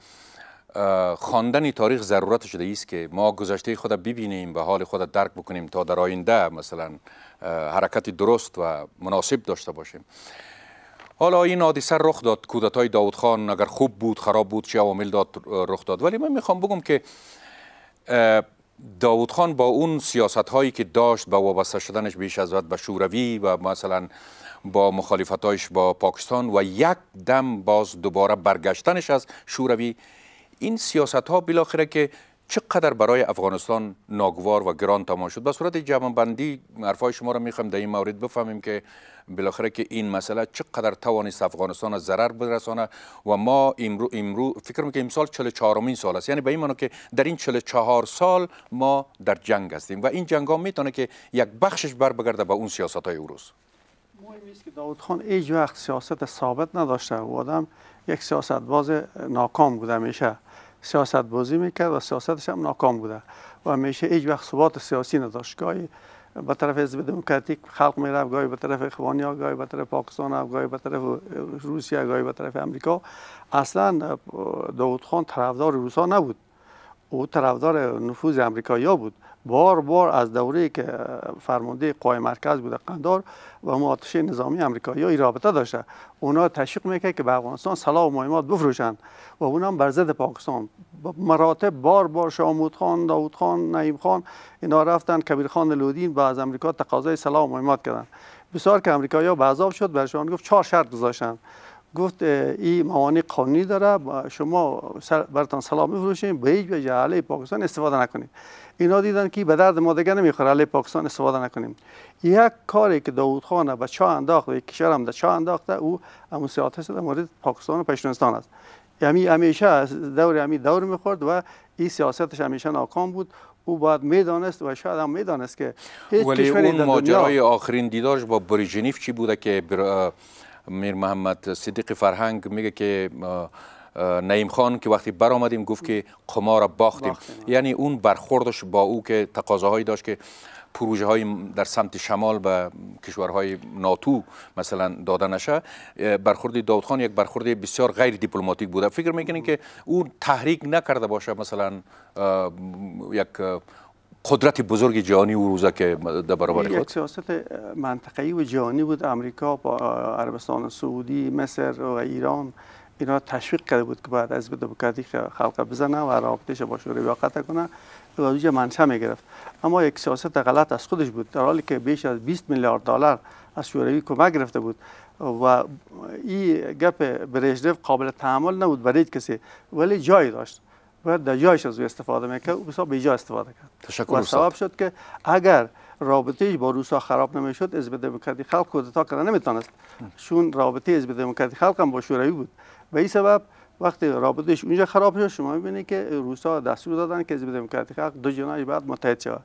خواندن تاریخ ضرورت شده است که ما گذشته خود ببینیم و حال خود درک بکنیم تا در آینده مثلا حرکت درست و مناسب داشته باشیم حالا این حادثه رخ داد کودتای داوود خان اگر خوب بود خراب بود چه عوامل داد رخ داد ولی من میخوام بگم که داوود خان با اون سیاست هایی که داشت با وابسته شدنش بیش از حد به شوروی و مثلا با مخالفتایش با پاکستان و یک دم باز دوباره برگشتنش از شوروی این سیاست ها بالاخره که چقدر برای افغانستان ناگوار و گران تمام شد به صورت جمع بندی های شما را میخوام در این مورد بفهمیم که بالاخره که این مسئله چقدر توانست افغانستان ضرر برسانه و ما امرو امرو فکر میکنیم که امسال 44 مین سال است یعنی به این معنی که در این 44 سال ما در جنگ هستیم و این جنگ ها میتونه که یک بخشش بر بگرده به اون سیاست های که داود خان وقت سیاست ثابت نداشته و آدم یک سیاست باز ناکام بوده میشه سیاست بازی میکرد و سیاستش هم ناکام بوده و همیشه هیچ وقت ثبات سیاسی نداشت گاهی به طرف حزب دموکراتیک خلق رفت گاهی به طرف اخوانیا گاهی به طرف پاکستان گاهی به طرف روسیه گاهی به طرف امریکا اصلا داوود خان طرفدار روسا نبود او طرفدار نفوذ امریکایی بود بار بار از دوره که فرمانده قای مرکز بوده قندار و معاتشه نظامی امریکایی ای رابطه داشته اونا تشویق میکرد که به افغانستان سلا و مهمات بفروشند و اونا هم بر ضد پاکستان مراتب بار بار شامود خان داود خان نعیم خان اینا رفتن کبیر خان لودین و از امریکا تقاضای سلا و مهمات کردن بسیار که امریکایی ها به عذاب شد برشان گفت چهار شرط گذاشتند گفت این موانع قانونی داره شما برتان سلام میفروشیم به هیچ وجه علیه پاکستان استفاده نکنیم اینا دیدن که به درد ما دیگه نمیخوره علی پاکستان استفاده نکنیم یک کاری که داوود خان به چا و کشور هم در چا انداخته او هم سیاست در مورد پاکستان و پشتونستان است یعنی همیشه دور همی یعنی دور میخورد و این سیاستش همیشه ناکام بود او باید میدانست و شاید هم میدانست که ولی اون ماجرای آخرین دیدارش با بریژنیف چی بوده که میر محمد صدیق فرهنگ میگه که نعیم خان که وقتی آمدیم گفت که قمار را باختیم یعنی اون برخوردش با او که تقاضاهایی داشت که پروژه های در سمت شمال به کشورهای ناتو مثلا داده نشه برخورد خان یک برخورد بسیار غیر دیپلماتیک بوده فکر میکنین که او تحریک نکرده باشه مثلا یک قدرت بزرگ جهانی او روزه که در برابر خود یک سیاست منطقه‌ای و جهانی بود امریکا با عربستان سعودی مصر و ایران اینا تشویق کرده بود که بعد از که خلق بزنه و رابطش با شوروی قطع کنه و از منشأ میگرفت اما یک سیاست غلط از خودش بود در حالی که بیش از 20 میلیارد دلار از شوروی کمک گرفته بود و این گپ برژنف قابل تحمل نبود برای کسی ولی جای داشت و در جایش از او استفاده میکرد او بسیار بیجا استفاده کرد تشکر و سبب شد که اگر رابطه با روسا خراب نمیشد حزب دموکراتی خلق کودتا کنه نمیتونست چون رابطه حزب دموکراتی خلق هم با شوروی بود به این سبب وقتی رابطش اونجا خراب شد شما میبینید که روسا دستور دادن که حزب دموکراتی خلق دو جنای بعد متحد شود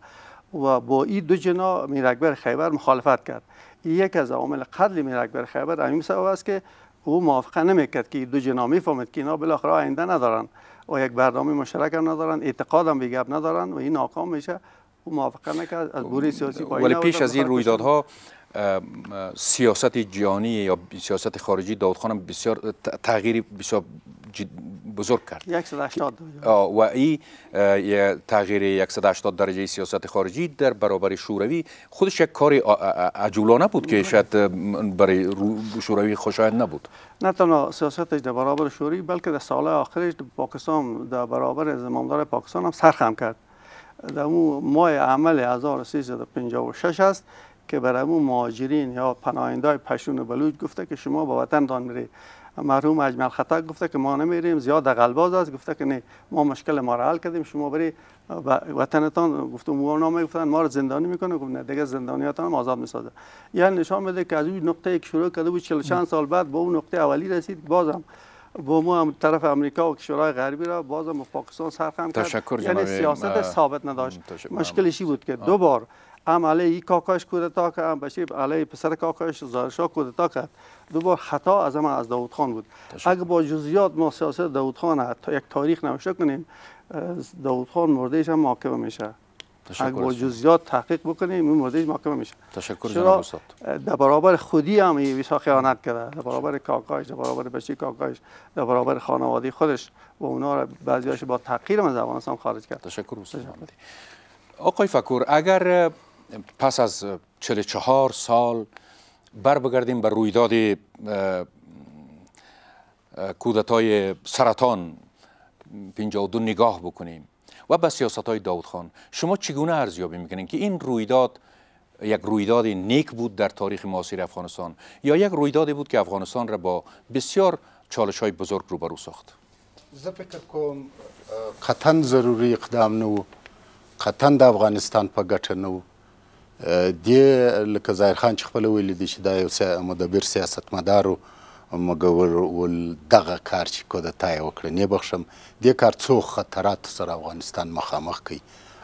و با این دو جنا میرکبر خیبر مخالفت کرد این یک از عوامل قتل میرکبر خیبر همین سبب است که او موافقه نمیکرد که دو جنا میفهمد که اینا بالاخره آینده ندارن و یک برنامه مشترک هم ندارن اعتقاد هم به ندارن و این ناکام میشه او موافقه نکرد از بوری سیاسی پایین ولی پیش از این رویدادها سیاست جهانی یا سیاست خارجی داود خانم بسیار تغییری بسیار بزرگ کرد 180 درجه و این تغییر 180 درجه سیاست خارجی در برابر شوروی خودش یک کار عجولانه بود که شاید برای شوروی خوشایند نبود نه تنها سیاستش در برابر شوروی بلکه در سال آخرش پاکستان در برابر زمامدار پاکستان هم سرخم کرد در ماه عمل 1356 است که برای مهاجرین یا پناهنده پشون بلوچ گفته که شما به دان میری مرحوم اجمل خطا گفته که ما نمیریم زیاد غلباز است گفته که نه ما مشکل ما را حل کردیم شما بری وطنتان گفته نامه گفتن ما را زندانی میکنه گفت نه دیگه زندانیاتان هم آزاد میسازه یعنی نشان میده که از اون نقطه یک شروع کرده بود 40 چند سال بعد به اون نقطه اولی رسید بازم با ما هم طرف امریکا و کشورهای غربی را بازم پاکستان سرخم کرد تشکر یعنی سیاست ثابت نداشت مشکلشی بود که دو بار علی علیه کاکاش کودتا کرد ام بشیب علی پسر کاکاش زارشا کودتا کرد دوبار خطا از ما از داوود خان بود اگر با جزیات ما سیاست داوود خان یک تاریخ نوشته کنیم داوود خان مردهش هم محاکمه میشه اگر با جزیات تحقیق بکنیم این مردهش محاکمه میشه تشکر جناب استاد در برابر خودی هم ویسا خیانت کرده در برابر کاکاش در برابر بشی کاکاش در برابر خانواده خودش و اونا را بعضیاش با تحقیر از افغانستان خارج کرد تشکر استاد آقای فکور اگر پس از 44 سال بر بگردیم به رویداد کودتای سرطان 52 نگاه بکنیم و به سیاست های داود خان شما چگونه ارزیابی میکنین که این رویداد یک رویداد نیک بود در تاریخ معاصر افغانستان یا یک رویدادی بود که افغانستان را با بسیار چالش های بزرگ روبرو ساخت زه فکر کوم قطعا ضروری اقدام نو قطن د افغانستان په ګټه نو د لکه ظاهر خان چې خپل ویل دي چې دا یو مدبر سیاستمدارو مګور ول دغه کار چې کو د تای وکړ نه بخشم د کار څو خطرات سره افغانستان مخامخ کوي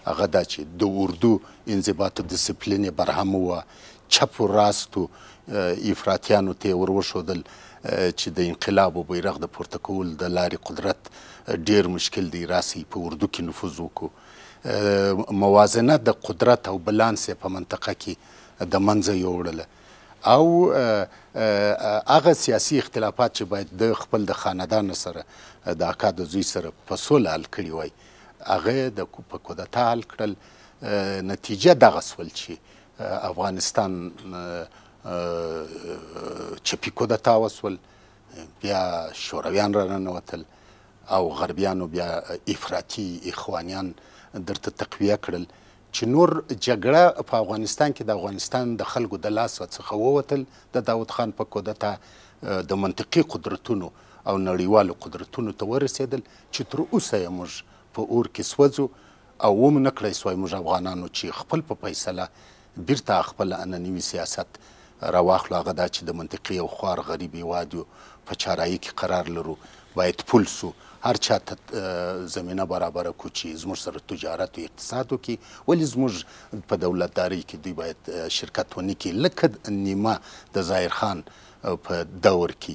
هغه دا چې د اردو انضباط ډیسپلین برهم و چپ و راستو افراطیانو ته وروښودل چې د انقلاب او بیرغ د پورته کول د لارې قدرت ډیر مشکل دی راسي په اردو کې نفوذ وکړو موازنه د قدرت او بلانس په منطقه کې د منځه یوړله او هغه سیاسي اختلافات چې باید د خپل د خاندان سره د اکا د زوی سره په سوله حل کړي وای هغه د په کودتا حل کړل نتیجه دغه سول چې افغانستان چپی کودتا وسول بیا شورویان را ننوتل او غربیانو بیا افراطي اخوانیان درته تقویه کړل چې نور جګړه په افغانستان کې د افغانستان د خلکو د لاس څخه ووتل د داوود خان په کودتا د منطقي قدرتونو او نړیوالو قدرتونو ته ورسېدل چې تر اوسه یې موږ په اور کې سوځو او ومو نه کړی سوای موږ افغانانو چې خپل په فیصله بیرته خپل انانوي سیاست راواخلو هغه دا چې د منطقي او خوار غریب هیواد په چارایي کې قرار لرو باید پول سو هر چا ته زمينه برابر کو چې زموږ سره تجارت او اقتصاد وکي ولې زموږ په دولتداري کې دوی باید شرکت ونکي لکه نیمه د ظاهر خان په دور کې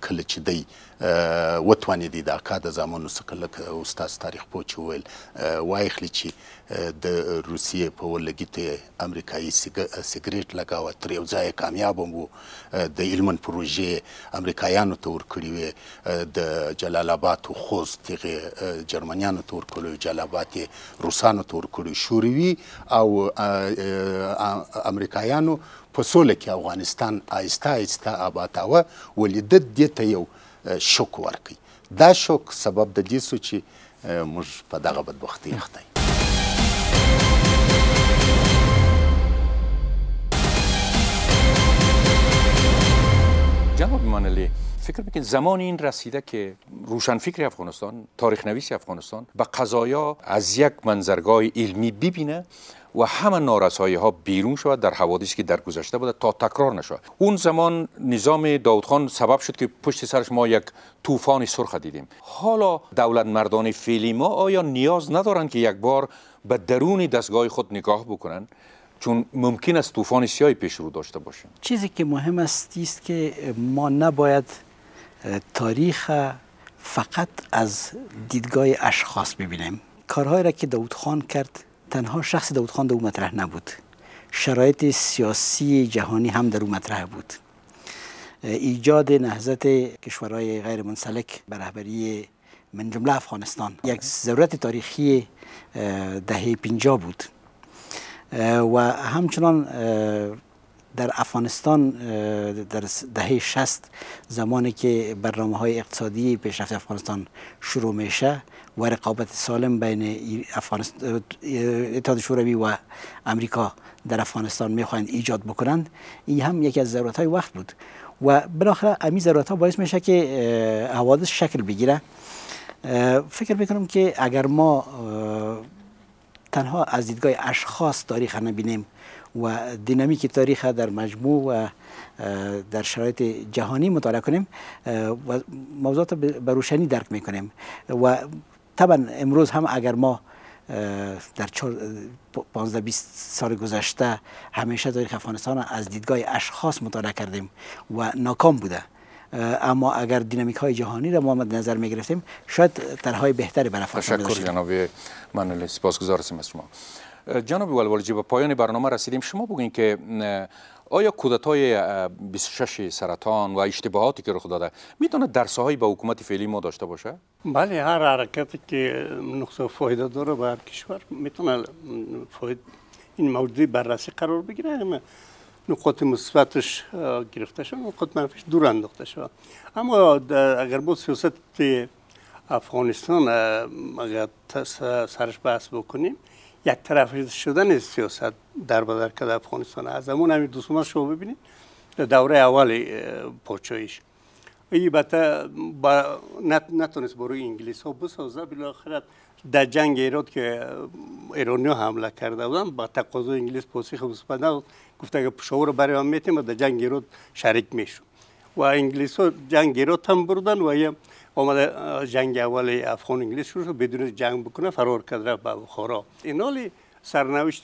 کله چې دی وتوانې دی د اکا د زامنو څخه لکه استاد تاریخ پوه چې وویل وایخلي چې د روسیې په ولګي ته امریکایي سیګریټ لګاوه تر یو ځایه کامیاب هم وو د هلمند پروژې امریکایانو ته ورکړې وې د جلال آباد او خوست هغې جرمنیانو ته ورکړې وې جلال آباد یې روسانو ته ورکړې شوروي او امریکایانو په سوله کې افغانستان آیسته آیسته آباداوه ولې د دې ته یو شوک ورکي دا شوک سبب د دې سو چې موږ په دغه بدبختي اخته جناب مانلی فکر میکنید زمان این رسیده که روشنفکر افغانستان تاریخ نویس افغانستان به قضایا از یک منظرگاه علمی ببینه و همه نارسایی ها بیرون شود در حوادثی که در گذشته بوده تا تکرار نشود اون زمان نظام خان سبب شد که پشت سرش ما یک طوفان سرخ دیدیم حالا دولت مردان فعلی ما آیا نیاز ندارند که یک بار به درون دستگاه خود نگاه بکنن چون ممکن است طوفان سیاهی پیش رو داشته باشیم چیزی که مهم است است که ما نباید تاریخ فقط از دیدگاه اشخاص ببینیم کارهایی را که داود خان کرد تنها شخص خان در او مطرح نبود شرایط سیاسی جهانی هم در او مطرح بود ایجاد نهضت کشورهای غیر منسلک به رهبری من جمله افغانستان یک ضرورت تاریخی دهه 50 بود و همچنان در افغانستان در دهه 60 زمانی که برنامه های اقتصادی پیشرفت افغانستان شروع میشه و رقابت سالم بین اتحاد شوروی و امریکا در افغانستان میخواهند ایجاد بکنند این هم یکی از ضرورت های وقت بود و بالاخره امی ضرورت ها باعث میشه که حوادث شکل بگیره فکر میکنم که اگر ما تنها از دیدگاه اشخاص تاریخ نبینیم و دینامیک تاریخ در مجموع و در شرایط جهانی مطالعه کنیم و موضوعات به روشنی درک میکنیم و طبعا امروز هم اگر ما در 15 20 سال گذشته همیشه تاریخ افغانستان از دیدگاه اشخاص مطالعه کردیم و ناکام بوده اما اگر دینامیک های جهانی را ما نظر می گرفتیم شاید طرحهای بهتری برای افغانستان تشکر جناب منل سپاسگزار هستیم از شما جناب ولوالجی به پایان برنامه رسیدیم شما بگوین که آیا های 26 سرطان و اشتباهاتی که رخ داده میتونه درسهایی به حکومت فعلی ما داشته باشه بله هر حرکتی که نقطه فایده داره به هر کشور میتونه فاید این موضوعی بررسی قرار بگیره نقاط مثبتش گرفته شد نقاط منفیش دور انداخته شد اما اگر با سیاست افغانستان اگر سرش بحث بکنیم یک طرف شدن سیاست در بدر در افغانستان از همون همین دوستان شما ببینید در دوره اول پاچایش البته با نت نتونست برای انگلیس ها بسازه بالاخره در جنگ ایراد که ایرانی حمله کرده بودن با تقاضا انگلیس پاسخ مثبت گفت گفته که پشاور برای هم میتیم در جنگ ایراد شریک میشو و انگلیس ها جنگ ایراد هم بردن و آمده جنگ اول افغان انگلیس شروع بدون جنگ بکنه فرار کرده به بخارا این سرنوشت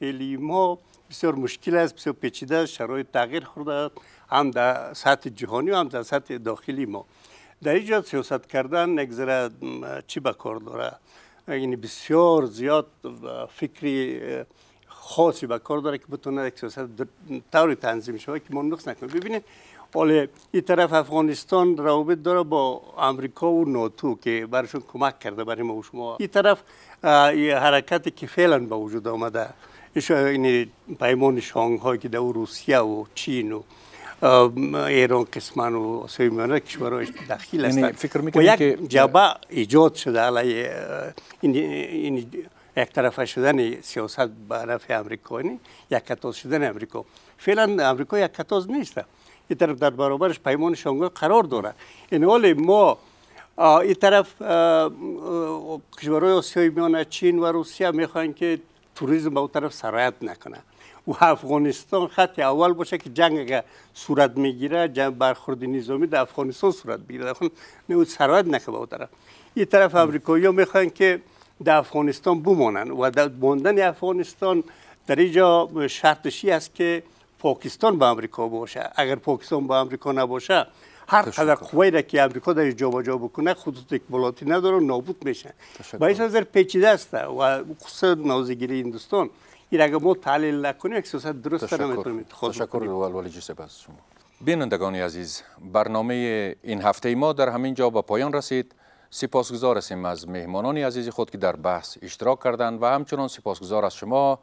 فعلی ما بسیار مشکل است بسیار پیچیده است شرایط تغییر خورده هم در سطح جهانی و هم در سطح داخلی ما در اینجا سیاست کردن نگذره چی به کار داره یعنی بسیار زیاد فکری خاصی به کار داره که بتونه یک سیاست طوری تنظیم شود که ما نقص نکنیم ببینید حال این طرف افغانستان روابط داره با امریکا و ناتو که برشون کمک کرده برای ما و شما این طرف یه حرکت که فعلا به وجود آمده این پیمان شانگهای که در روسیه و چین و ایران قسمان و آسیای میانه کشورهای دخیل یعنی هستند فکر یک که جبه ایجاد شده علیه این, یک طرفه شدن سیاست به نفع امریکا یعنی یک کتاز شدن امریکا فعلا امریکا یک کتاز نیست این طرف در برابرش پیمان شانگهای قرار داره این حال ما این طرف کشورهای آسیای میانه چین و روسیه میخوان که توریسم به اون طرف سرایت نکنه و افغانستان خط اول باشه که جنگ اگر صورت میگیره جنگ برخورد نظامی در افغانستان صورت بگیره خو نه سرایت نکنه به طرف این طرف امریکایی ها میخوان که در افغانستان بمانند و در ماندن افغانستان در اینجا شرطشی است که پاکستان به امریکا باشه اگر پاکستان به امریکا نباشه هر قدر قوی را که امریکا در جا بکنه یک بلاتی نداره نابود میشه باید این نظر پیچیده است و قصه نازگیری هندوستان این اگر ما تعلیل نکنیم یک سیاست درست نمیتونیم انتخاب تشکر اول سپاس شما بینندگان عزیز برنامه این هفته ما در همین جا به پایان رسید سپاسگزار هستیم از مهمانان عزیز خود که در بحث اشتراک کردند و همچنان سپاسگزار از شما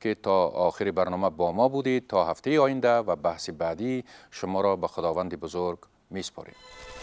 که تا آخر برنامه با ما بودید تا هفته آینده و بحث بعدی شما را به خداوند بزرگ میسپاریم